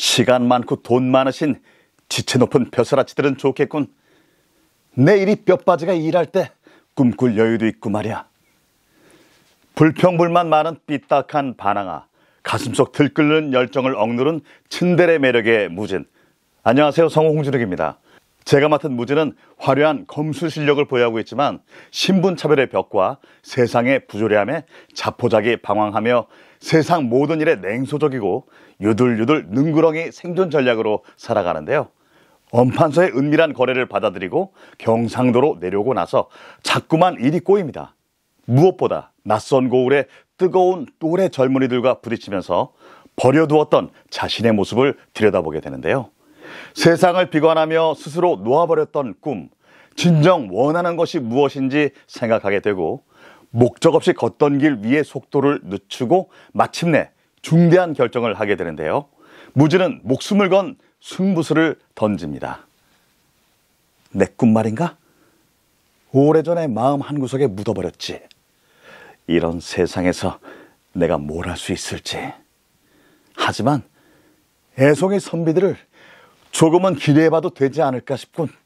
시간 많고 돈 많으신 지체 높은 벼슬아치들은 좋겠군. 내일이 뼈빠지가 일할 때 꿈꿀 여유도 있고 말이야. 불평불만 많은 삐딱한 반항아, 가슴속 들끓는 열정을 억누른 친델의 매력의 무진. 안녕하세요, 성우 홍준욱입니다. 제가 맡은 무지는 화려한 검술 실력을 보유하고 있지만 신분차별의 벽과 세상의 부조리함에 자포자기 방황하며 세상 모든 일에 냉소적이고 유들유들 능구렁이 생존 전략으로 살아가는데요. 엄판서의 은밀한 거래를 받아들이고 경상도로 내려오고 나서 자꾸만 일이 꼬입니다. 무엇보다 낯선 고울에 뜨거운 또래 젊은이들과 부딪히면서 버려두었던 자신의 모습을 들여다보게 되는데요. 세상을 비관하며 스스로 놓아버렸던 꿈, 진정 원하는 것이 무엇인지 생각하게 되고 목적 없이 걷던 길 위의 속도를 늦추고 마침내 중대한 결정을 하게 되는데요. 무지는 목숨을 건 승부수를 던집니다. 내 꿈 말인가? 오래전에 마음 한구석에 묻어버렸지. 이런 세상에서 내가 뭘 할 수 있을지. 하지만 애송이 선비들을 조금은 기대해봐도 되지 않을까 싶군.